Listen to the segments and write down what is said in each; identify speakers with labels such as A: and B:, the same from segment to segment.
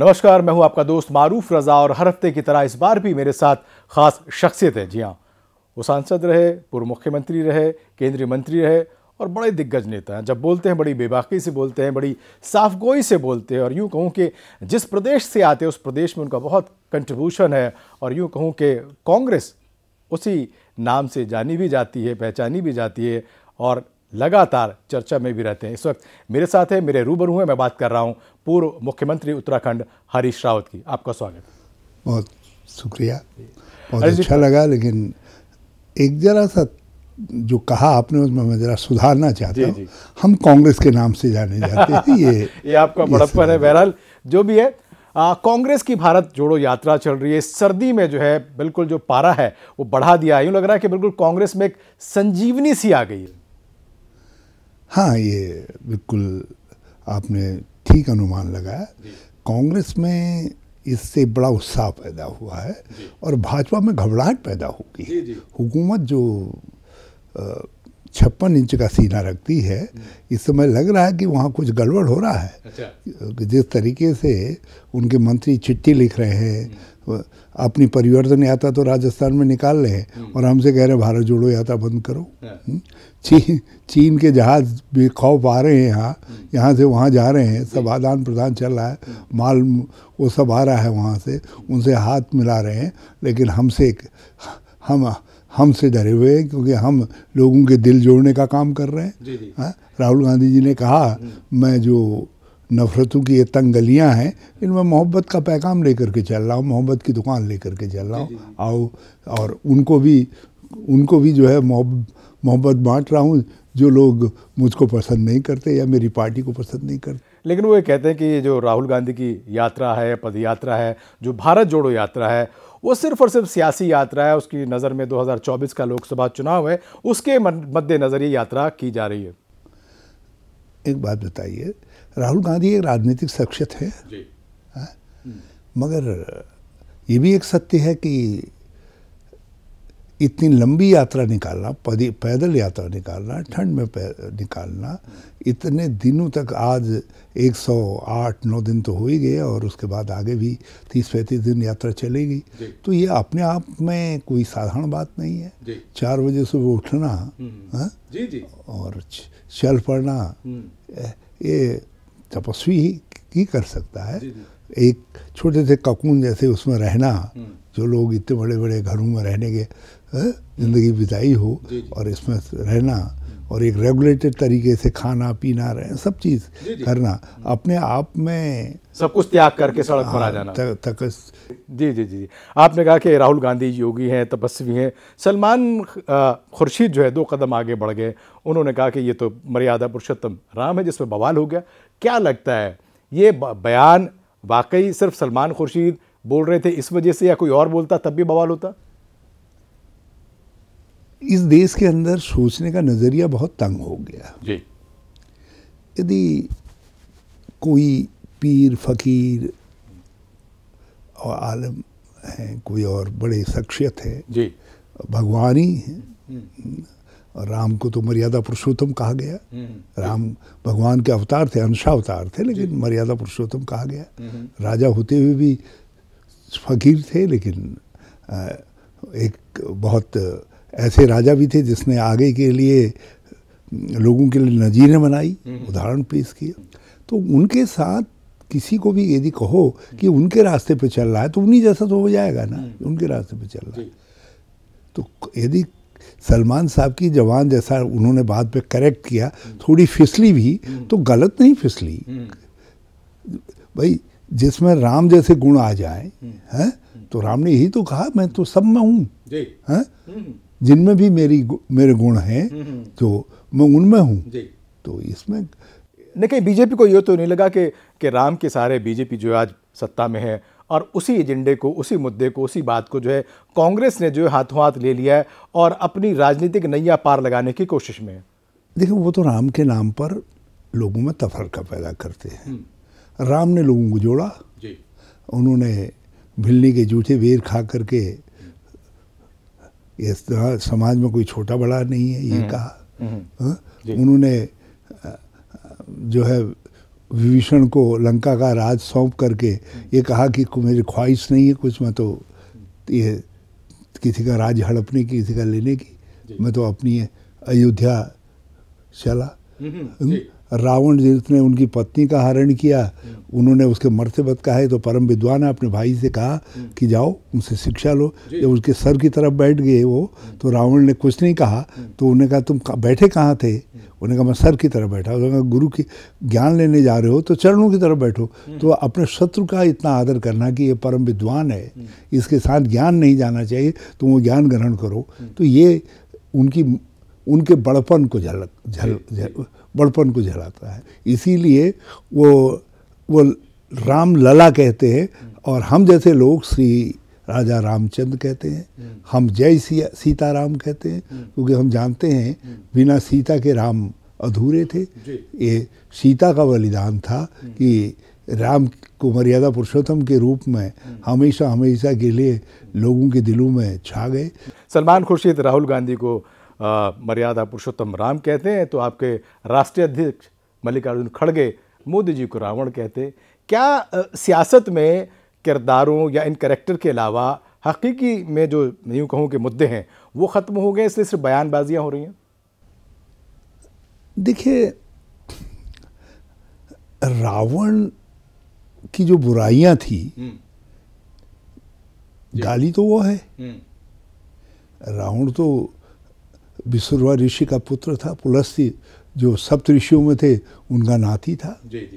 A: नमस्कार मैं हूं आपका दोस्त मारूफ रजा और हर हफ्ते की तरह इस बार भी मेरे साथ खास शख्सियत है जी हाँ वो सांसद रहे पूर्व मुख्यमंत्री रहे केंद्रीय मंत्री रहे और बड़े दिग्गज नेता हैं जब बोलते हैं बड़ी बेबाकी से बोलते हैं बड़ी साफ गोई से बोलते हैं और यूँ कहूँ कि जिस प्रदेश से आते हैं उस प्रदेश में उनका बहुत कंट्रीब्यूशन है और यूँ कहूँ कि कांग्रेस उसी नाम से जानी भी जाती है पहचानी भी जाती है और लगातार चर्चा में भी रहते हैं इस वक्त मेरे साथ है मेरे रूबरू हैं मैं बात कर रहा हूं पूर्व मुख्यमंत्री उत्तराखंड हरीश रावत की आपका स्वागत
B: बहुत शुक्रिया बहुत अच्छा लगा लेकिन एक जरा सा जो कहा आपने उसमें मैं जरा सुधारना चाहता हूँ हम कांग्रेस के नाम से जाने जाते हैं ये
A: ये आपका बड़प्पन है बहरहाल जो भी है कांग्रेस की भारत जोड़ो यात्रा चल रही है सर्दी में जो है बिल्कुल जो पारा है वो बढ़ा दिया यूँ लग रहा है कि बिल्कुल कांग्रेस में एक संजीवनी सी आ गई है
B: हाँ ये बिल्कुल आपने ठीक अनुमान लगाया कांग्रेस में इससे बड़ा उत्साह पैदा हुआ है और भाजपा में घबराहट पैदा होगी हुकूमत जो छप्पन इंच का सीना रखती है इस समय लग रहा है कि वहाँ कुछ गड़बड़ हो रहा है अच्छा। जिस तरीके से उनके मंत्री चिट्ठी लिख रहे हैं अपनी परिवर्तन यात्रा तो राजस्थान में निकाल रहे हैं हम्म। और हमसे कह रहे हैं भारत जोड़ो यात्रा बंद करो हाँ। हम्म। चीन चीन के जहाज़ भी खौफ आ रहे हैं यहाँ हम्म। यहाँ से वहाँ जा रहे हैं सब आदान प्रदान चल रहा है माल वो सब आ रहा है वहाँ से उनसे हाथ मिला रहे हैं लेकिन हमसे हम हमसे डरे हुए हैं क्योंकि हम लोगों के दिल जोड़ने का काम कर रहे हैं हाँ, राहुल गांधी जी ने कहा मैं जो नफ़रतों की ये तंग गलियाँ हैं इनमें मोहब्बत का पैगाम लेकर के चल रहा हूँ मोहब्बत की दुकान लेकर के चल रहा हूँ आओ और उनको भी उनको भी जो है मोहब्बत बांट रहा हूँ जो लोग मुझको पसंद नहीं करते या मेरी पार्टी को पसंद नहीं
A: करते लेकिन वो ये कहते हैं कि ये जो राहुल गांधी की यात्रा है पद यात्रा है जो भारत जोड़ो यात्रा है वो सिर्फ और सिर्फ सियासी यात्रा है उसकी नज़र में 2024 का लोकसभा चुनाव है उसके मद्देनज़र ये यात्रा की जा रही है
B: एक बात बताइए राहुल गांधी एक राजनीतिक शख्सियत है हाँ? मगर ये भी एक सत्य है कि इतनी लंबी यात्रा निकालना पैदल यात्रा निकालना ठंड में निकालना इतने दिनों तक आज 108 नौ दिन तो हो ही गए और उसके बाद आगे भी तीस पैंतीस दिन यात्रा चलेगी तो ये अपने आप में कोई साधारण बात नहीं है चार बजे सुबह उठना हम्म। हाँ? जी, जी। और चल पड़ना हम्म। ये तपस्वी ही, कर सकता है एक छोटे से ककून जैसे उसमें रहना हम्म। जो लोग इतने बड़े बड़े घरों में रहने के हाँ, ज़िंदगी बिताई हो और इसमें रहना और एक रेगुलेटेड तरीके से खाना पीना रहे सब चीज़ करना
A: हम्म। अपने आप में सब कुछ त्याग करके सड़क पर आ हाँ, जाना तक, तक जी जी जी आपने कहा कि राहुल गांधी योगी हैं तपस्वी हैं सलमान खुर्शीद जो है दो कदम आगे बढ़ गए उन्होंने कहा कि ये तो मर्यादा पुरुषोत्तम राम है जिसमें बवाल हो गया क्या लगता है ये बयान वाकई सिर्फ सलमान खुर्शीद बोल रहे थे इस वजह से या कोई और बोलता तब भी बवाल होता इस देश के अंदर
B: सोचने का नज़रिया बहुत तंग हो गया जी यदि कोई पीर फकीर और आलम हैं कोई और बड़े शख्सियत है जी भगवान ही हैं हम्म। और राम को तो मर्यादा पुरुषोत्तम कहा गया हम्म। राम भगवान के अवतार थे अंशावतार थे लेकिन मर्यादा पुरुषोत्तम कहा गया हम्म। राजा होते हुए भी फकीर थे लेकिन एक बहुत ऐसे राजा भी थे जिसने आगे के लिए लोगों के लिए नजीरें बनाई हम्म। उदाहरण पेश किए तो उनके साथ किसी को भी यदि कहो कि उनके रास्ते पर चल रहा है तो उन्हीं जैसा तो हो जाएगा ना उनके रास्ते पर चल रहा है तो यदि सलमान साहब की जवान जैसा उन्होंने बाद में करेक्ट किया थोड़ी फिसली भी तो गलत नहीं फिसली भाई जिसमें राम जैसे गुण आ जाए हैं तो राम ने यही तो कहा मैं तो सब में हूँ हम्म। जिनमें भी मेरी मेरे गुण हैं हम्म, हम्म। तो मैं उनमें हूँ तो इसमें
A: नहीं कहीं बीजेपी को ये तो नहीं लगा कि कि राम के सारे बीजेपी जो आज सत्ता में है और उसी एजेंडे को उसी मुद्दे को उसी बात को जो है कांग्रेस ने जो है हाथों हाथ ले लिया है और अपनी राजनीतिक नैया पार लगाने की कोशिश में
B: देखिए देखो वो तो राम के नाम पर लोगों में तफरका पैदा करते हैं राम ने लोगों को जोड़ा जी। उन्होंने भिलनी के जूठे वेर खा करके ये समाज में कोई छोटा बड़ा नहीं है ये हम्म। कहा हम्म। हाँ? उन्होंने जो है विभीषण को लंका का राज सौंप करके ये कहा कि मेरी ख्वाहिश नहीं है कुछ मैं तो ये किसी का राज हड़पने की किसी का लेने की मैं तो अपनी अयोध्या चला हम्म, हम्म, हम्म। रावण जिसने उनकी पत्नी का हरण किया उन्होंने उसके मरते वक्त कहा है तो परम विद्वान ने अपने भाई से कहा कि जाओ उनसे शिक्षा लो जब उसके सर की तरफ बैठ गए वो तो रावण ने कुछ नहीं कहा तो उन्हें कहा तुम बैठे कहाँ थे उन्हें कहा मैं सर की तरफ बैठा उन्होंने कहा गुरु की ज्ञान लेने जा रहे हो तो चरणों की तरफ बैठो तो अपने शत्रु का इतना आदर करना कि ये परम विद्वान है इसके साथ ज्ञान नहीं जाना चाहिए तुम वो ज्ञान ग्रहण करो तो ये उनकी उनके बड़पन को झलक झल बड़पन को झलाता है इसीलिए वो वो राम लला कहते हैं और हम जैसे लोग श्री राजा रामचंद्र कहते हैं हम जय सीता राम कहते हैं क्योंकि हम जानते हैं बिना सीता के राम अधूरे थे ये सीता का बलिदान था कि राम को मर्यादा पुरुषोत्तम के रूप में हमेशा हमेशा के लिए लोगों के दिलों में छा गए
A: सलमान खुर्शीद राहुल गांधी को मर्यादा पुरुषोत्तम राम कहते हैं तो आपके राष्ट्रीय अध्यक्ष मल्लिकार्जुन खड़गे मोदी जी को रावण कहते क्या सियासत में किरदारों या इन करेक्टर के अलावा हकीकी में जो यूँ कहूँ के मुद्दे हैं वो ख़त्म हो गए इसलिए सिर्फ बयानबाजियाँ हो रही हैं देखिए
B: रावण की जो बुराइयाँ थी हम्म। गाली तो वो है हम्म। रावण तो विश्वरवा ऋषि का पुत्र था पुलस्ती जो सप्त ऋषियों में थे उनका नाती था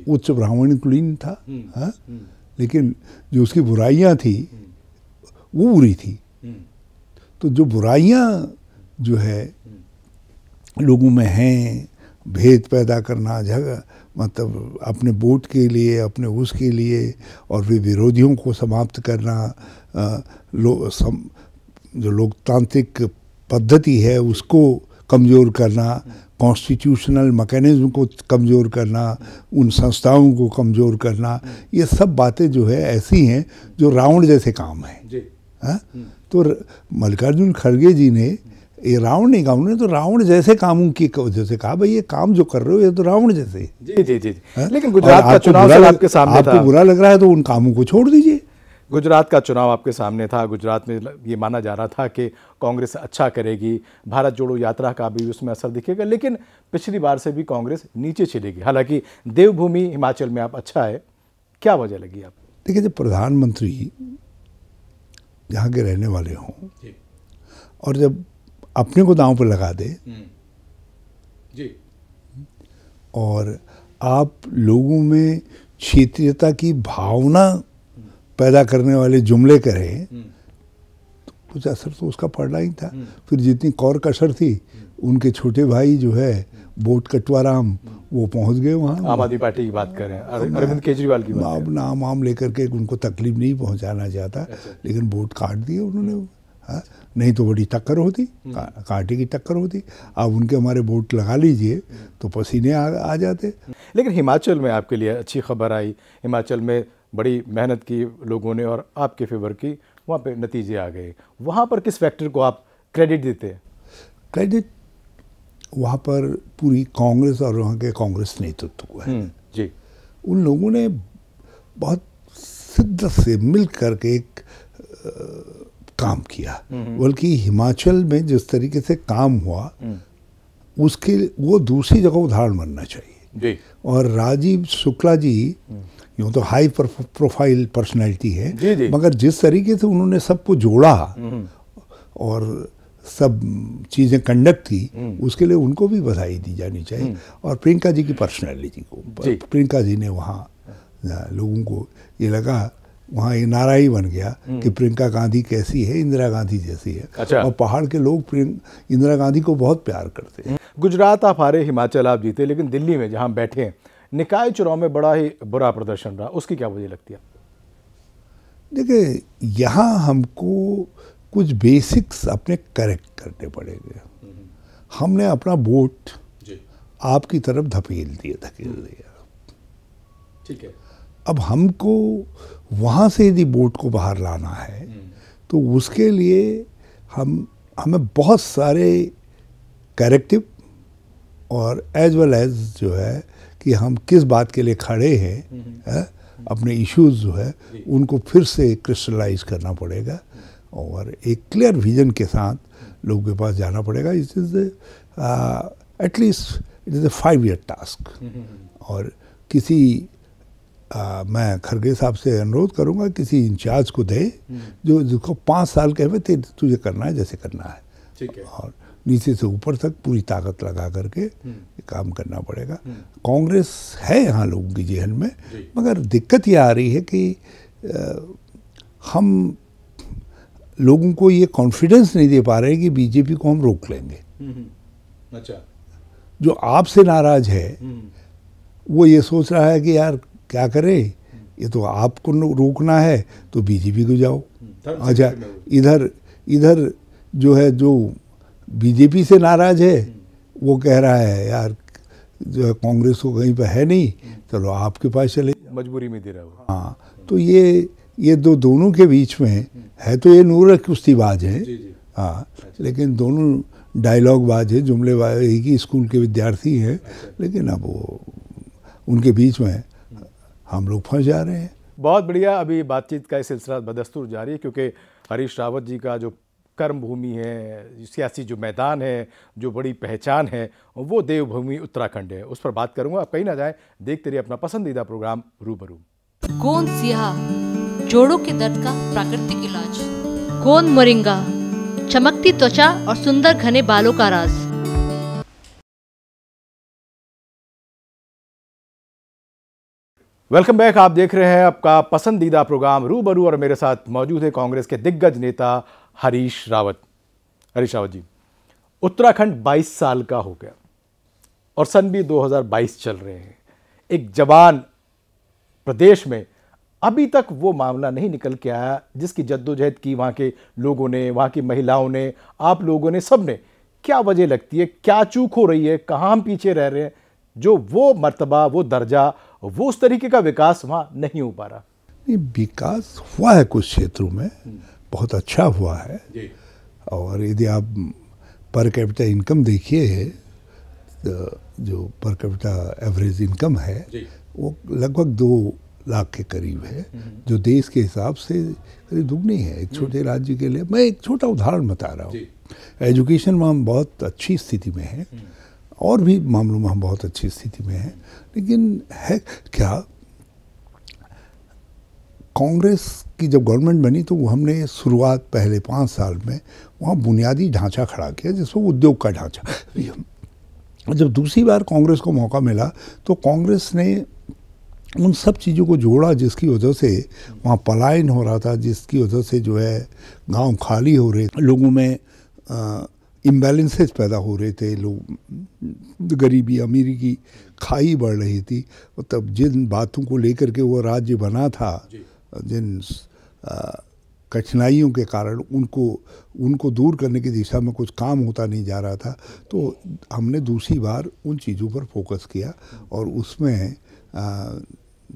B: उच्च ब्राह्मण कुलीन था हम्म, हाँ हम्म। लेकिन जो उसकी बुराइयाँ थी हम्म। वो बुरी थी तो जो बुराइयाँ जो है लोगों में हैं भेद पैदा करना झगड़ा मतलब अपने वोट के लिए अपने उसके लिए और वे विरोधियों को समाप्त करना आ, लो, सम, जो लोकतांत्रिक पद्धति है उसको कमज़ोर करना कॉन्स्टिट्यूशनल मैकेनिज्म को कमज़ोर करना उन संस्थाओं को कमज़ोर करना ये सब बातें जो है ऐसी हैं जो राउंड जैसे काम हैं हाँ हम्म। तो मल्लिकार्जुन खड़गे जी ने ये राउंड नहीं कहा उन्होंने तो राउंड जैसे कामों की जैसे कहा भाई ये काम जो कर रहे हो ये तो राउंड जैसे
A: जी जी जी, जी। हाँ? लेकिन गुजरात का चुनाव आपके सामने आपको
B: बुरा लग रहा है तो उन कामों को छोड़ दीजिए
A: गुजरात का चुनाव आपके सामने था गुजरात में ये माना जा रहा था कि कांग्रेस अच्छा करेगी भारत जोड़ो यात्रा का भी उसमें असर दिखेगा लेकिन पिछली बार से भी कांग्रेस नीचे चलेगी हालांकि देवभूमि हिमाचल में आप अच्छा है क्या वजह लगी आप
B: देखिए जब प्रधानमंत्री यहाँ के रहने वाले हों और जब अपने को दांव पर लगा दे
A: हम्म। जी
B: और आप लोगों में क्षेत्रीयता की भावना पैदा करने वाले जुमले करे हम्म। तो कुछ असर तो उसका पड़ रहा ही था हम्म। फिर जितनी कौर कसर थी हम्म। उनके छोटे भाई जो है बोट कटवाराम वो पहुंच गए वहाँ आम
A: आदमी पार्टी की बात करें
B: अरविंद केजरीवाल की बात नाम वाम लेकर के उनको तकलीफ नहीं पहुंचाना चाहता अच्छा, अच्छा। लेकिन वोट काट दिए उन्होंने हाँ, नहीं तो बड़ी टक्कर होती का, कांटे की टक्कर होती आप उनके हमारे वोट लगा लीजिए तो पसीने आ, आ जाते
A: लेकिन हिमाचल में आपके लिए अच्छी खबर आई हिमाचल में बड़ी मेहनत की लोगों ने और आपके फेवर की वहाँ पे नतीजे आ गए वहाँ पर किस फैक्टर को आप क्रेडिट देते हैं क्रेडिट
B: वहाँ पर पूरी कांग्रेस और वहाँ के कांग्रेस नेतृत्व को है हम्म, जी उन लोगों ने बहुत शिद्दत से मिल करके एक आ, काम किया हम्म। बल्कि हिमाचल में जिस तरीके से काम हुआ हम्म। उसके वो दूसरी जगह उदाहरण बनना चाहिए जी और राजीव शुक्ला जी यूँ तो हाई प्रोफाइल पर्सनैलिटी है जी जी। मगर जिस तरीके से उन्होंने सबको जोड़ा हम्म। और सब चीज़ें कंडक्ट की हम्म। उसके लिए उनको भी बधाई दी जानी चाहिए हम्म। और प्रियंका जी की पर्सनैलिटी को प्रियंका जी ने वहाँ लोगों को ये लगा वहाँ ये नारा ही बन गया कि प्रियंका गांधी कैसी है इंदिरा गांधी जैसी है अच्छा। और पहाड़ के लोग इंदिरा गांधी को बहुत प्यार
A: करते हैं गुजरात आप हारे हिमाचल आप जीते लेकिन दिल्ली में जहाँ बैठे हैं निकाय चुनाव में बड़ा ही बुरा प्रदर्शन रहा उसकी क्या वजह लगती है
B: देखिए यहाँ हमको कुछ बेसिक्स अपने करेक्ट
A: करने पड़ेंगे
B: हमने अपना वोट आपकी तरफ धकेल दिया धकेल हम्म। दिया ठीक है अब हमको वहाँ से यदि वोट को बाहर लाना है हम्म। तो उसके लिए हम हमें बहुत सारे करेक्टिव और एज वेल एज जो है कि हम किस बात के लिए खड़े हैं हाँ, अपने इश्यूज जो है उनको फिर से क्रिस्टलाइज करना पड़ेगा और एक क्लियर विजन के साथ लोगों के पास जाना पड़ेगा it is at least it is a five year task और किसी आ, uh, मैं खरगे साहब से अनुरोध करूंगा किसी इंचार्ज को दे हम्म। जो जिसको पाँच साल के थे तुझे करना है जैसे करना है ठीक है और नीचे से ऊपर तक पूरी ताकत लगा करके हम्म। काम करना पड़ेगा हम्म। कांग्रेस है यहाँ लोगों की जहन में मगर दिक्कत ये आ रही है कि आ, हम लोगों को ये कॉन्फिडेंस नहीं दे पा रहे कि बीजेपी को हम रोक लेंगे
A: हम्म, अच्छा
B: जो आपसे नाराज है वो ये सोच रहा है कि यार क्या करें ये तो आपको रोकना है तो बीजेपी को जाओ अच्छा इधर इधर जो है जो बीजेपी से नाराज है वो कह रहा है यार जो है कांग्रेस को कहीं पर है नहीं चलो आपके पास चले
A: मजबूरी में दे रहा हूँ
B: हाँ तो ये ये दो दोनों के बीच में है तो ये नूर कुश्तीबाज है हाँ लेकिन दोनों डायलॉग बाज है जुमले एक ही स्कूल के विद्यार्थी हैं लेकिन अब वो उनके बीच में हम लोग फंस जा रहे हैं
A: बहुत बढ़िया अभी बातचीत का सिलसिला बदस्तूर जारी है क्योंकि हरीश रावत जी का जो कर्म भूमि है सियासी जो मैदान है जो बड़ी पहचान है वो देवभूमि उत्तराखंड है उस पर बात करूंगा आप कहीं ना जाए देखते रहिए अपना पसंदीदा प्रोग्राम रूबरू कौन सिया जोड़ो के दर्द का प्राकृतिक इलाज कौन मोरिंगा चमकती त्वचा और सुंदर घने बालों का राज वेलकम बैक आप देख रहे हैं आपका पसंदीदा प्रोग्राम रूबरू और मेरे साथ मौजूद है कांग्रेस के दिग्गज नेता हरीश रावत हरीश रावत जी उत्तराखंड 22 साल का हो गया और सन भी 2022 चल रहे हैं एक जवान प्रदेश में अभी तक वो मामला नहीं निकल के आया जिसकी जद्दोजहद की वहाँ के लोगों ने वहाँ की महिलाओं ने आप लोगों ने सब ने क्या वजह लगती है क्या चूक हो रही है कहाँ हम पीछे रह रहे हैं जो वो मर्तबा वो दर्जा वो उस तरीके का विकास वहाँ नहीं हो पा रहा
B: विकास हुआ है कुछ क्षेत्रों में बहुत अच्छा हुआ है और यदि आप पर कैपिटा इनकम देखिए जो पर कैपिटा एवरेज इनकम है वो लगभग दो लाख के करीब है हम्म, हम्म। जो देश के हिसाब से करीब दुगनी है एक हम्म। छोटे राज्य के लिए मैं एक छोटा उदाहरण बता रहा हूँ एजुकेशन में हम बहुत अच्छी स्थिति में हैं और भी मामलों में हम बहुत अच्छी स्थिति में हैं लेकिन है क्या कांग्रेस की जब गवर्नमेंट बनी तो हमने शुरुआत पहले पाँच साल में वहाँ बुनियादी ढांचा खड़ा किया जिसको उद्योग का ढांचा जब दूसरी बार कांग्रेस को मौका मिला तो कांग्रेस ने उन सब चीज़ों को जोड़ा जिसकी वजह से वहाँ पलायन हो रहा था जिसकी वजह से जो है गांव खाली हो रहे लोगों में इम्बेलेंसेस पैदा हो रहे थे लोग गरीबी अमीरी की खाई बढ़ रही थी तब जिन बातों को लेकर के वो राज्य बना था जिन कठिनाइयों के कारण उनको उनको दूर करने की दिशा में कुछ काम होता नहीं जा रहा था तो हमने दूसरी बार उन चीज़ों पर फोकस किया और उसमें आ,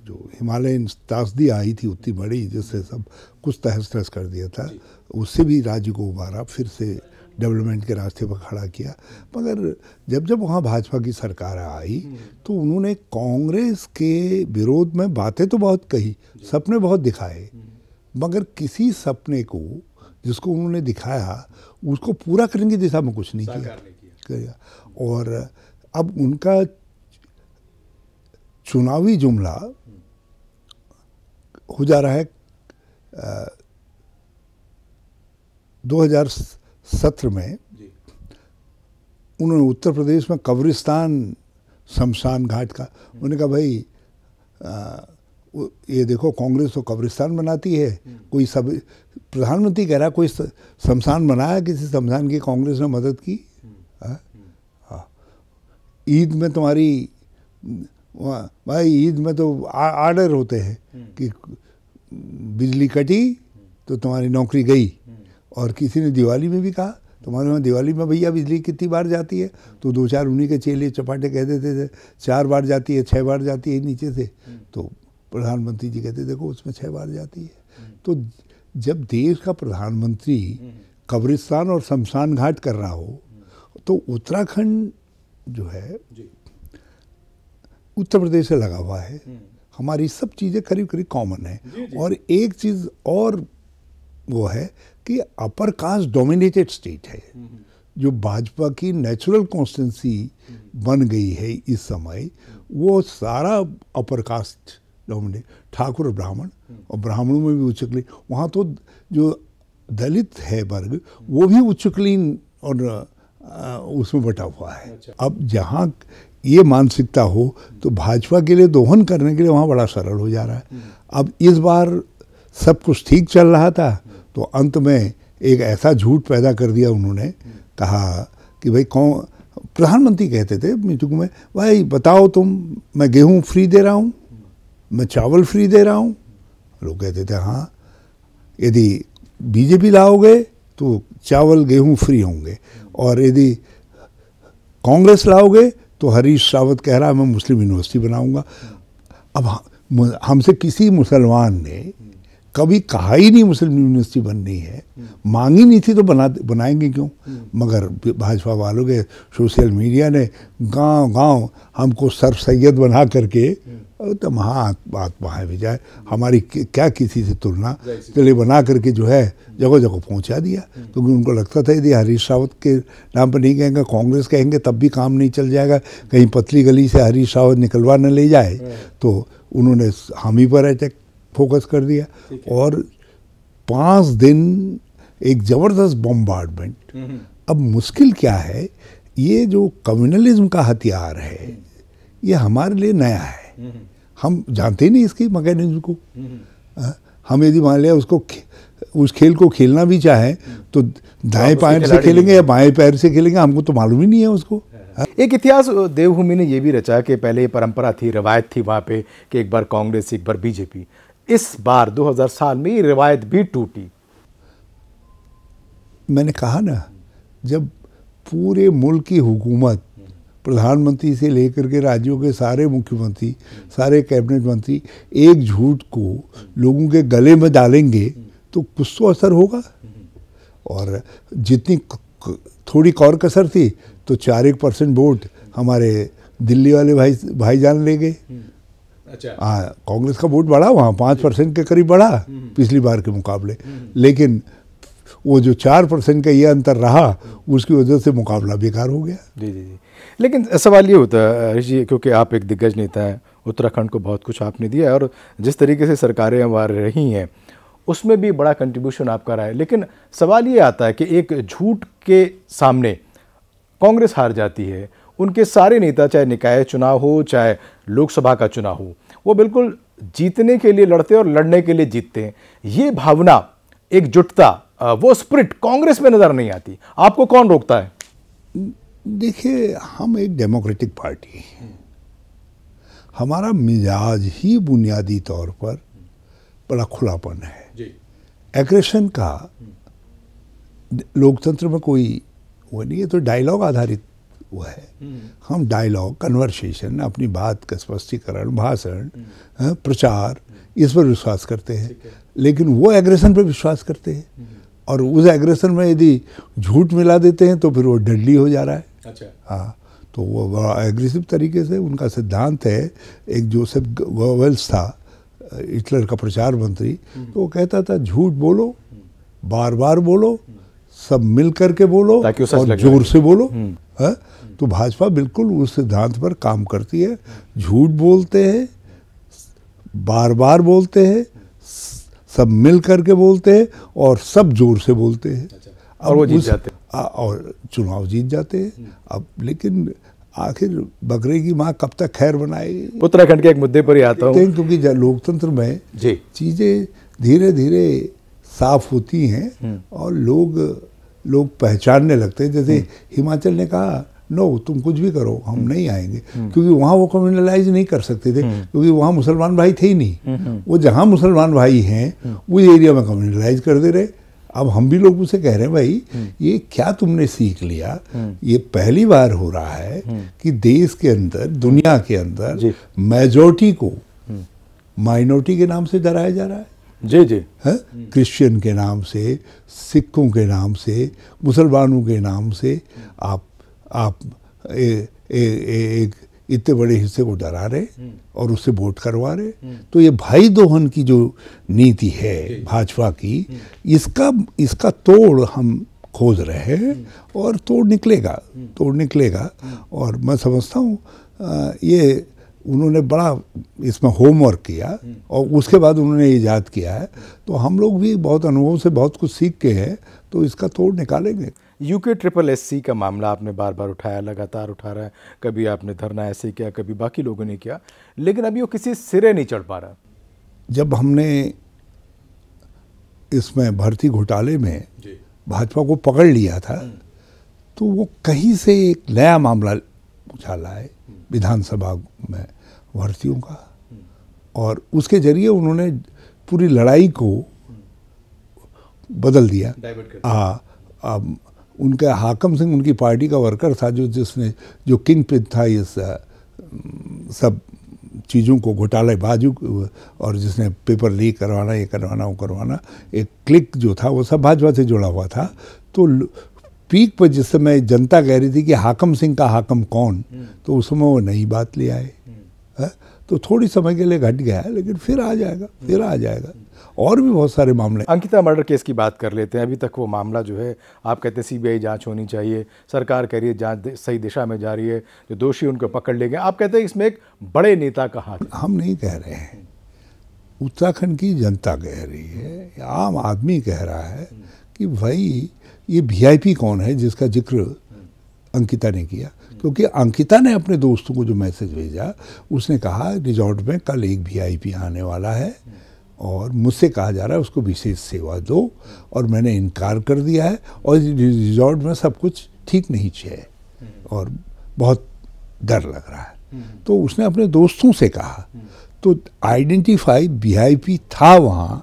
B: जो हिमालयन तासदी आई थी उतनी बड़ी जिससे सब कुछ तहस तहस कर दिया था उससे भी राज्य को उबारा फिर से डेवलपमेंट के रास्ते पर खड़ा किया मगर जब जब वहाँ भाजपा की सरकार आई तो उन्होंने कांग्रेस के विरोध में बातें तो बहुत कही सपने बहुत दिखाए मगर किसी सपने को जिसको उन्होंने दिखाया उसको पूरा करने की दिशा में कुछ नहीं किया किया और अब उनका चुनावी जुमला हो जा रहा है दो हज़ार सत्र में उन्होंने उत्तर प्रदेश में कब्रिस्तान शमशान घाट का हम्म। उन्होंने कहा भाई आ, ये देखो कांग्रेस तो कब्रिस्तान बनाती है हम्म। कोई सब प्रधानमंत्री कह रहा कोई शमशान बनाया किसी शमशान की कांग्रेस ने मदद की हम्म। हाँ। हाँ। ईद में तुम्हारी भाई ईद में तो आर्डर होते हैं कि बिजली कटी तो तुम्हारी नौकरी गई और किसी ने दिवाली में भी कहा तुम्हारे तो वहाँ दिवाली में भैया बिजली कितनी बार जाती है तो दो चार उन्हीं के चेले चपाटे कह देते थे चार बार जाती है छः बार जाती है नीचे से तो प्रधानमंत्री जी कहते देखो उसमें छः बार जाती है तो जब देश का प्रधानमंत्री कब्रिस्तान और शमशान घाट कर रहा हो तो उत्तराखंड जो है उत्तर प्रदेश से लगा हुआ है हम्म। हमारी सब चीज़ें करीब करीब कॉमन है और एक चीज़ और वो है कि अपर कास्ट डोमिनेटेड स्टेट है जो भाजपा की नेचुरल कॉन्स्टेंसी बन गई है इस समय वो सारा अपर कास्ट डोमिनेट ठाकुर ब्राह्मण और ब्राह्मणों में भी उच्चकलीन वहाँ तो जो दलित है वर्ग वो भी उच्चकलीन और उसमें बटा हुआ है अच्छा। अब जहाँ ये मानसिकता हो तो भाजपा के लिए दोहन करने के लिए वहाँ बड़ा सरल हो जा रहा है हम्म। अब इस बार सब कुछ ठीक चल रहा था तो अंत में एक ऐसा झूठ पैदा कर दिया उन्होंने कहा कि भाई कौन प्रधानमंत्री कहते थे मीटिंग में भाई बताओ तुम मैं गेहूँ फ्री दे रहा हूँ मैं चावल फ्री दे रहा हूँ लोग कहते थे हाँ यदि बीजेपी लाओगे तो चावल गेहूँ फ्री होंगे और यदि कांग्रेस लाओगे तो हरीश रावत कह रहा है मैं मुस्लिम यूनिवर्सिटी बनाऊंगा अब हमसे किसी मुसलमान ने कभी कहा ही नहीं मुस्लिम यूनिवर्सिटी बननी है हम्म। मांगी नहीं थी तो बना बनाएंगे क्यों हम्म। मगर भाजपा वालों के सोशल मीडिया ने गांव गांव हमको सर सैयद बना करके हम्म। तो बात वहाँ भी जाए हमारी क्या किसी से तुलना लिए बना करके जो है जगह जगह पहुँचा दिया क्योंकि उनको लगता था यदि हरीश रावत के नाम पर नहीं कहेंगे कांग्रेस कहेंगे तब भी काम नहीं चल जाएगा कहीं पतली गली से हरीश रावत निकलवा न ले जाए हाँ। तो उन्होंने हामी पर अटैक फोकस कर दिया और पाँच दिन एक ज़बरदस्त बॉम्बार्डमेंट हम्म, हम्म। अब मुश्किल क्या है ये जो कम्युनलिज्म का हथियार है हम्म। ये हमारे लिए नया है हम जानते नहीं इसकी मैकेनिज्म को हम यदि मान लिया उसको उस खेल को खेलना भी चाहें तो, तो दाएं पैर से खेलेंगे या बाएं पैर से खेलेंगे हमको तो मालूम ही नहीं है उसको हाँ,
A: हाँ। हाँ। एक इतिहास देवभूमि ने यह भी रचा कि पहले ये परंपरा थी रवायत थी वहाँ पे कि एक बार कांग्रेस एक बार बीजेपी इस बार 2000 साल में ये रिवायत भी टूटी
B: मैंने कहा ना जब पूरे मुल्क की हुकूमत प्रधानमंत्री से लेकर के राज्यों के सारे मुख्यमंत्री सारे कैबिनेट मंत्री एक झूठ को लोगों के गले में डालेंगे तो कुछ तो असर होगा और जितनी थोड़ी कौर कसर थी तो चार एक परसेंट वोट हमारे दिल्ली वाले भाई भाईजान ले गए अच्छा हाँ कांग्रेस का वोट बढ़ा वहाँ पाँच परसेंट के करीब बढ़ा हम्म। पिछली बार के मुकाबले हम्म। लेकिन वो जो चार परसेंट का ये अंतर रहा उसकी वजह से मुकाबला बेकार हो गया
A: जी जी जी लेकिन सवाल ये होता है जी क्योंकि आप एक दिग्गज नेता हैं उत्तराखंड को बहुत कुछ आपने दिया है और जिस तरीके से सरकारें हमारे रही हैं उसमें भी बड़ा कंट्रीब्यूशन आपका रहा है लेकिन सवाल ये आता है कि एक झूठ के सामने कांग्रेस हार जाती है उनके सारे नेता चाहे निकाय चुनाव हो चाहे लोकसभा का चुनाव हो वो बिल्कुल जीतने के लिए लड़ते हैं और लड़ने के लिए जीतते हैं ये भावना एकजुटता वो स्प्रिट कांग्रेस में नज़र नहीं आती आपको कौन रोकता है देखिए हम एक डेमोक्रेटिक पार्टी हैं हमारा मिजाज ही
B: बुनियादी तौर पर बड़ा खुलापन है एग्रेशन का लोकतंत्र में कोई वो नहीं है तो डायलॉग आधारित हुआ है हम डायलॉग कन्वर्सेशन अपनी बात का स्पष्टीकरण भाषण हाँ, प्रचार इस पर विश्वास करते हैं लेकिन वो एग्रेशन पर विश्वास करते हैं हम्म। और उस एग्रेशन में यदि झूठ मिला देते हैं तो फिर वो डेडली हो जा रहा है अच्छा हाँ तो वो एग्रेसिव तरीके से उनका सिद्धांत है एक जोसेफ गोवेल्स था हिटलर का प्रचार मंत्री हम्म। तो वो कहता था झूठ बोलो हम्म। बार बार बोलो सब मिल करके बोलो और जोर से बोलो हाँ, तो भाजपा बिल्कुल उस सिद्धांत पर काम करती है झूठ बोलते हैं बार बार बोलते हैं सब मिल करके बोलते हैं और सब जोर से बोलते हैं अच्छा,
A: और वो जीत जाते
B: हैं और चुनाव जीत जाते हैं हम्म। अब लेकिन आखिर बकरे की माँ कब तक खैर बनाएगी उत्तराखंड
A: के एक मुद्दे पर ही आता हूँ क्योंकि
B: लोकतंत्र में चीज़ें धीरे धीरे साफ होती हैं हम्म। और लोग लोग पहचानने लगते हैं जैसे हम्म। हिमाचल ने कहा नो no, तुम कुछ भी करो हम हम्म। नहीं आएंगे हम्म। क्योंकि वहाँ वो कम्युनलाइज नहीं कर सकते थे हम्म। क्योंकि वहाँ मुसलमान भाई थे ही नहीं वो जहाँ मुसलमान भाई हैं उस एरिया में कम्युनलाइज कर दे रहे अब हम भी लोग उसे कह रहे हैं भाई ये क्या तुमने सीख लिया ये पहली बार हो रहा है कि देश के अंदर दुनिया के अंदर मेजोरिटी को माइनॉरिटी के नाम से डराया जा रहा है जी जी है क्रिश्चियन के नाम से सिखों के नाम से मुसलमानों के नाम से आप आप ए, ए, ए, एक इतने बड़े हिस्से को डरा रहे हम्म। और उससे वोट करवा रहे हम्म। तो ये भाई दोहन की जो नीति है भाजपा की हम्म। इसका इसका तोड़ हम खोज रहे हैं और तोड़ निकलेगा तोड़ निकलेगा और मैं समझता हूँ ये उन्होंने बड़ा इसमें होमवर्क किया और उसके बाद उन्होंने ईजाद किया है तो हम लोग भी बहुत अनुभव से बहुत कुछ सीख के हैं तो इसका तोड़ निकालेंगे
A: यूके ट्रिपल एस सी का मामला आपने बार बार उठाया लगातार उठा रहा है कभी आपने धरना ऐसे किया कभी बाकी लोगों ने किया लेकिन अभी वो किसी सिरे नहीं चढ़ पा रहा
B: जब हमने इसमें भर्ती घोटाले में भाजपा को पकड़ लिया था हम्म। तो वो कहीं से एक नया मामला उछाला है हम्म। विधानसभा में भर्तियों का हम्म। और उसके जरिए उन्होंने पूरी लड़ाई को बदल दिया हाँ उनका हाकम सिंह उनकी पार्टी का वर्कर था जो जिसने जो किंग पिन था इस सब चीज़ों को घोटाले बाजू और जिसने पेपर लीक करवाना ये करवाना वो करवाना एक क्लिक जो था वो सब भाजपा से जुड़ा हुआ था तो पीक पर जिस समय जनता कह रही थी कि हाकम सिंह का हाकम कौन हम्म। तो उस समय वो नई बात ले आए हम्म। हाँ? तो थोड़ी समय के लिए घट गया
A: लेकिन फिर आ जाएगा
B: फिर आ जाएगा हम्म। और भी बहुत सारे मामले
A: अंकिता मर्डर केस की बात कर लेते हैं अभी तक वो मामला जो है आप कहते हैं सीबीआई जांच होनी चाहिए सरकार कह रही है जांच सही दिशा में जा रही है जो दोषी उनको पकड़ ले गए आप कहते हैं इसमें एक बड़े नेता का हाथ
B: हम नहीं कह रहे हैं उत्तराखंड की जनता कह रही है आम आदमी कह रहा है कि भाई ये वीआईपी कौन है जिसका जिक्र अंकिता ने किया क्योंकि अंकिता ने अपने दोस्तों को जो मैसेज भेजा उसने कहा रिजॉर्ट में कल एक वीआईपी आने वाला है और मुझसे कहा जा रहा है उसको विशेष सेवा दो और मैंने इनकार कर दिया है और रिजॉर्ट में सब कुछ ठीक नहीं है और बहुत डर लग रहा है तो उसने अपने दोस्तों से कहा तो आइडेंटिफाई वीआईपी था वहाँ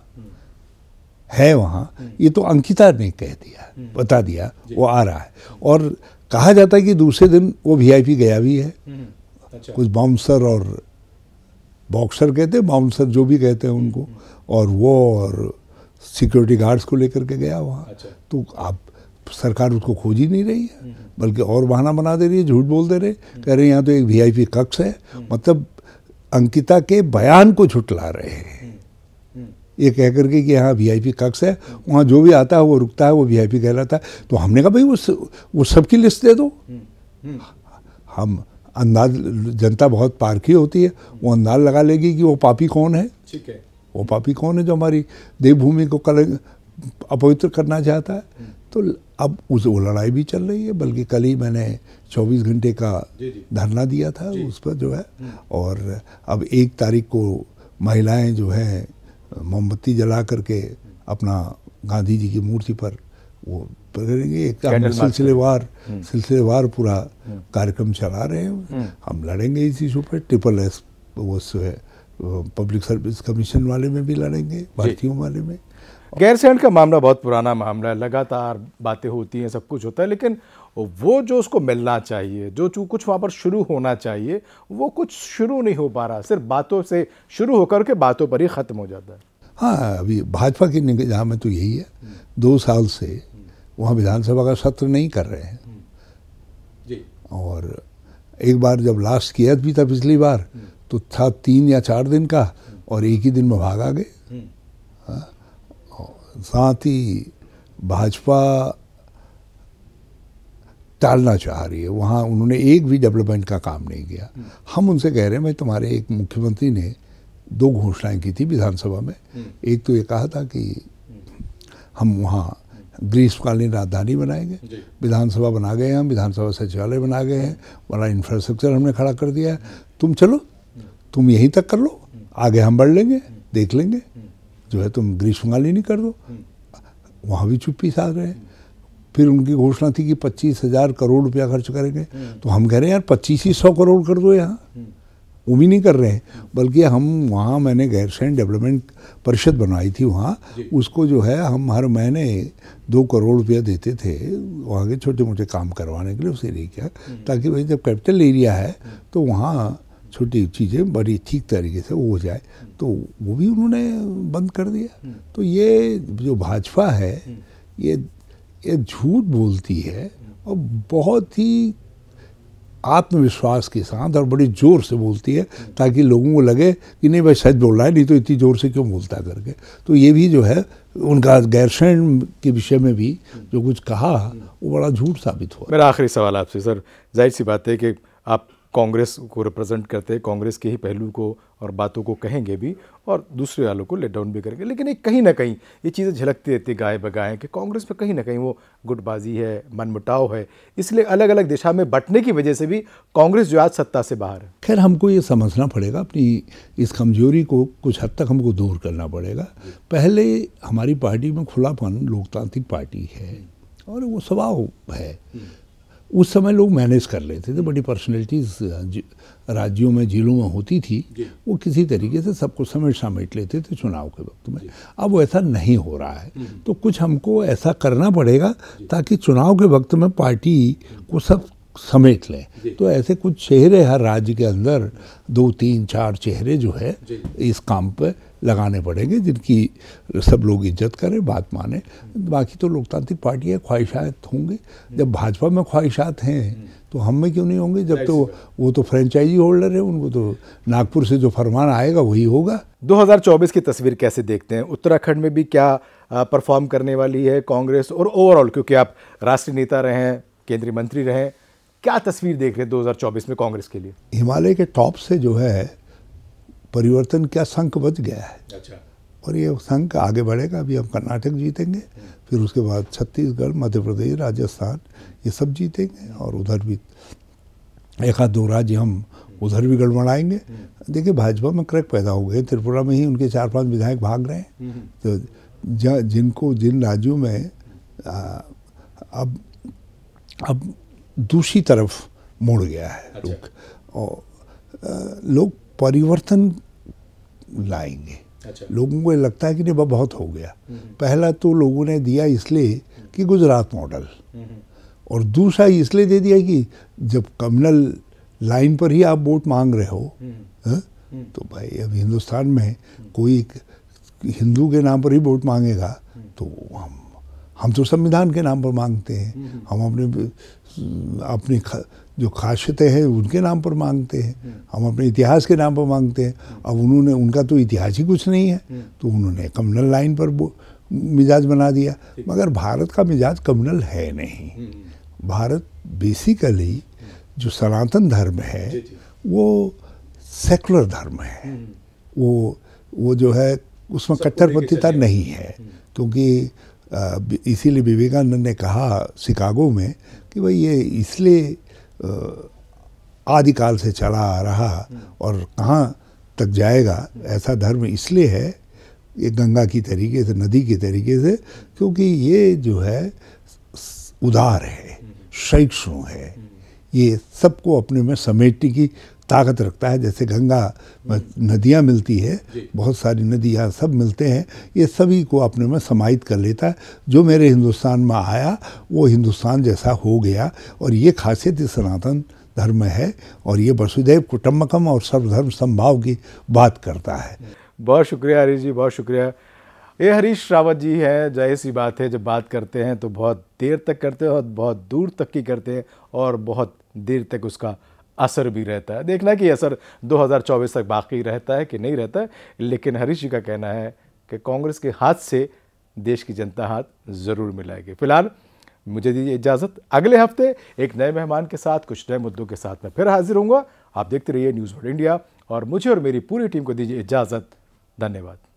B: है वहाँ ये तो अंकिता ने कह दिया बता दिया वो आ रहा है और कहा जाता है कि दूसरे दिन वो वीआईपी गया भी है हम्म, हम्म, अच्छा। कुछ बाउंसर और बॉक्सर कहते हैं बाउंसर जो भी कहते हैं उनको और वो और सिक्योरिटी गार्ड्स को लेकर के गया वहाँ अच्छा। तो आप सरकार उसको खोज ही नहीं रही है बल्कि और बहाना बना दे रही है झूठ बोल दे रहे कह रहे हैं यहाँ तो एक वीआईपी कक्ष है मतलब अंकिता के बयान को झुटला रहे हैं ये कह करके कि यहाँ वीआईपी कक्ष है वहाँ जो भी आता है वो रुकता है वो वीआईपी कहलाता है तो हमने कहा भाई वो वो सबकी लिस्ट दे दो हम्म, हम्म। हम अंदाज जनता बहुत पारखी होती है वो अंदाज लगा लेगी कि वो पापी कौन है ठीक है वो पापी कौन है जो हमारी देवभूमि को कल अपवित्र करना चाहता है हम्म। तो अब उस वो लड़ाई भी चल रही है बल्कि कल ही मैंने 24 घंटे का धरना दिया था उस पर जो है हम्म। और अब एक तारीख को महिलाएं जो हैं मोमबत्ती जला करके अपना गांधी जी की मूर्ति पर वो करेंगे एक सिलसिलेवार हम्म। सिलसिलेवार पूरा हम्म। कार्यक्रम चला रहे हैं हम्म। हम लड़ेंगे इस इशू पर ट्रिपल एस वो है पब्लिक सर्विस कमीशन वाले में भी लड़ेंगे भारतीयों वाले में
A: गैरसैंड का मामला बहुत पुराना मामला है लगातार बातें होती हैं सब कुछ होता है लेकिन वो जो उसको मिलना चाहिए जो चू कुछ वहाँ पर शुरू होना चाहिए वो कुछ शुरू नहीं हो पा रहा सिर्फ बातों से शुरू होकर के बातों पर ही ख़त्म हो जाता है
B: हाँ अभी भाजपा की निगाह में तो यही है दो साल से वहाँ विधानसभा का सत्र नहीं कर रहे हैं
A: हम्म। और
B: एक बार जब लास्ट किया भी था पिछली बार हम्म। तो था तीन या चार दिन का हम्म। और एक ही दिन में भाग आ गए हाँ। साथ ही भाजपा टालना चाह रही है वहाँ उन्होंने एक भी डेवलपमेंट का काम नहीं किया हम उनसे कह रहे हैं मैं तुम्हारे एक मुख्यमंत्री ने दो घोषणाएं की थी विधानसभा में एक तो ये कहा था कि हम वहाँ ग्रीष्मकालीन राजधानी बनाएंगे विधानसभा बना गए हम विधानसभा सचिवालय बना गए हैं बड़ा इंफ्रास्ट्रक्चर हमने खड़ा कर दिया है तुम चलो तुम यहीं तक कर लो आगे हम बढ़ लेंगे देख लेंगे जो है तुम ग्रीष्मकालीन ही कर दो वहाँ भी चुप्पी साध रहे हैं फिर उनकी घोषणा थी कि पच्चीस हज़ार करोड़ रुपया खर्च करेंगे हम्म। तो हम कह रहे हैं यार पच्चीस ही सौ करोड़ कर दो यहाँ हम्म। वो भी नहीं कर रहे हैं बल्कि हम वहाँ मैंने गैरसैन डेवलपमेंट परिषद बनवाई थी वहाँ उसको जो है हम हर महीने दो करोड़ रुपया देते थे वहाँ के छोटे मोटे काम करवाने के लिए उस एरिए का ताकि भाई जब कैपिटल एरिया है तो वहाँ छोटी चीज़ें बड़ी ठीक तरीके से हो जाए हम्म। तो वो भी उन्होंने बंद कर दिया हम्म। तो ये जो भाजपा है हम्म। ये ये झूठ बोलती है और बहुत ही आत्मविश्वास के साथ और बड़ी ज़ोर से बोलती है ताकि लोगों को लगे कि नहीं भाई सच बोल रहा है नहीं तो इतनी ज़ोर से क्यों बोलता करके तो ये भी जो है उनका गैरसैन के विषय में भी जो कुछ कहा वो बड़ा झूठ साबित हुआ
A: मेरा आखिरी सवाल आपसे सर जाहिर सी बात है कि आप कांग्रेस को रिप्रेजेंट करते कांग्रेस के ही पहलू को और बातों को कहेंगे भी और दूसरे वालों को लेट डाउन भी करेंगे लेकिन एक कहीं ना कहीं ये चीज़ें झलकती रहती गाय बगाएँ कि कांग्रेस में कहीं ना कहीं वो गुटबाजी है मनमुटाव है इसलिए अलग अलग दिशा में बटने की वजह से भी कांग्रेस जो आज सत्ता से बाहर है
B: खैर हमको ये समझना पड़ेगा अपनी इस कमजोरी को कुछ हद तक हमको दूर करना पड़ेगा पहले हमारी पार्टी में खुलापन लोकतांत्रिक पार्टी है और वो स्वभाव है उस समय लोग मैनेज कर लेते थे बड़ी पर्सनैलिटीज़ राज्यों में जिलों में होती थी वो किसी तरीके से सबको समेट समेट लेते थे चुनाव के वक्त में अब वो ऐसा नहीं हो रहा है हम्म। तो कुछ हमको ऐसा करना पड़ेगा ताकि चुनाव के वक्त में पार्टी को सब समेट लें तो ऐसे कुछ चेहरे हर राज्य के अंदर दो तीन चार चेहरे जो है इस काम पर लगाने पड़ेंगे जिनकी सब लोग इज्जत करें बात माने बाकी तो लोकतांत्रिक पार्टियाँ ख्वाहिशात होंगे जब भाजपा में ख्वाहिशात हैं तो हम में क्यों नहीं होंगे जब तो वो तो फ्रेंचाइजी होल्डर है उनको तो नागपुर से जो फरमान आएगा वही होगा
A: 2024 की तस्वीर कैसे देखते हैं उत्तराखंड में भी क्या परफॉर्म करने वाली है कांग्रेस और ओवरऑल क्योंकि आप राष्ट्रीय नेता रहे हैं केंद्रीय मंत्री रहे हैं क्या तस्वीर देख रहे हैं 2024 में कांग्रेस के लिए
B: हिमालय के टॉप से जो है परिवर्तन क्या संख बच गया है अच्छा और ये संख आगे बढ़ेगा अभी हम कर्नाटक जीतेंगे फिर उसके बाद छत्तीसगढ़ मध्य प्रदेश राजस्थान ये सब जीतेंगे और उधर भी एक आध दो राज्य हम उधर भी गड़बड़ाएंगे देखिए भाजपा में क्रैक पैदा हो गए त्रिपुरा में ही उनके चार पांच विधायक भाग रहे हैं हम्म। तो जिनको जिन राज्यों में आ, अब अब दूसरी तरफ मुड़ गया है अच्छा। लोग और लोग परिवर्तन लाएंगे अच्छा। लोगों को लगता है कि नहीं बहुत हो गया हम्म। पहला तो लोगों ने दिया इसलिए हम्म। कि गुजरात मॉडल हम्म। और दूसरा इसलिए दे दिया कि जब कम्युनल लाइन पर ही आप वोट मांग रहे हो हाँ, तो भाई अब हिंदुस्तान में कोई हिंदू के नाम पर ही वोट मांगेगा तो हम हम तो संविधान के नाम पर मांगते हैं हम्म। हम अपने अपनी खा, जो खासियतें हैं उनके नाम पर मांगते हैं हम्म। हम अपने इतिहास के नाम पर मांगते हैं हम्म। अब उन्होंने उनका तो इतिहास ही कुछ नहीं है तो उन्होंने कम्युनल लाइन पर मिजाज बना दिया मगर भारत का मिजाज कम्युनल है नहीं भारत बेसिकली जो सनातन धर्म है वो सेकुलर धर्म है वो वो जो है उसमें कट्टरपंथीता नहीं है क्योंकि तो इसीलिए विवेकानंद ने कहा शिकागो में कि भाई ये इसलिए आदिकाल से चला आ रहा हम्म। और कहाँ तक जाएगा ऐसा धर्म इसलिए है ये गंगा की तरीके से नदी के तरीके से क्योंकि ये जो है उदार है हम्म। सहिष्णु है हम्म। ये सबको अपने में समेटने की ताकत रखता है जैसे गंगा नदियाँ मिलती है बहुत सारी नदियाँ सब मिलते हैं ये सभी को अपने में समाहित कर लेता है जो मेरे हिंदुस्तान में आया वो हिंदुस्तान जैसा हो गया और ये खासियत सनातन धर्म है और ये वसुदेव कुटम्बकम और सर्वधर्म संभाव की बात करता है
A: बहुत शुक्रिया हरीश जी बहुत शुक्रिया ये हरीश रावत जी हैं जाहिर सी बात है जब बात करते हैं तो बहुत देर तक करते हैं और बहुत दूर तक की करते हैं और बहुत देर तक उसका असर भी रहता है देखना कि असर 2024 तक बाकी रहता है कि नहीं रहता है लेकिन हरीश जी का कहना है कि कांग्रेस के हाथ से देश की जनता हाथ ज़रूर मिलाएगी फिलहाल मुझे दीजिए इजाज़त अगले हफ्ते एक नए मेहमान के साथ कुछ नए मुद्दों के साथ मैं फिर हाजिर हूँ आप देखते रहिए न्यूज़ वर्ल्ड इंडिया और मुझे और मेरी पूरी टीम को दीजिए इजाज़त धन्यवाद